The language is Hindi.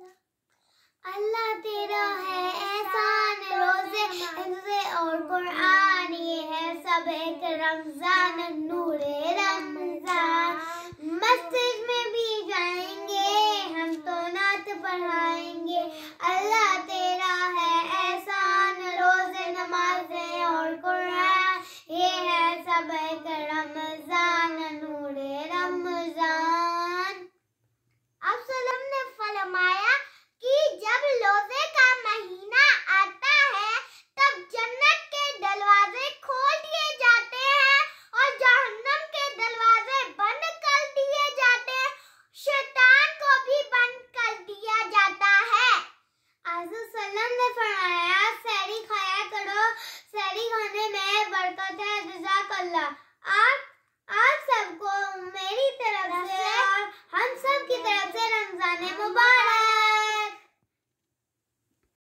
अल्लाह तेरा है एहसान रोजे रोजे और कुरान ये है सब एक रमजान नूर रमजान मस्जिद में भी जाएंगे हम तो नात पढ़ाएंगे अल्लाह तेरा बरकत है जजाकल्ला